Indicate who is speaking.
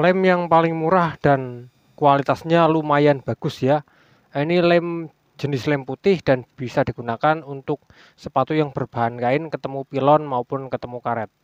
Speaker 1: lem yang paling murah dan kualitasnya lumayan bagus ya ini lem jenis lem putih dan bisa digunakan untuk sepatu yang berbahan kain ketemu pilon maupun ketemu karet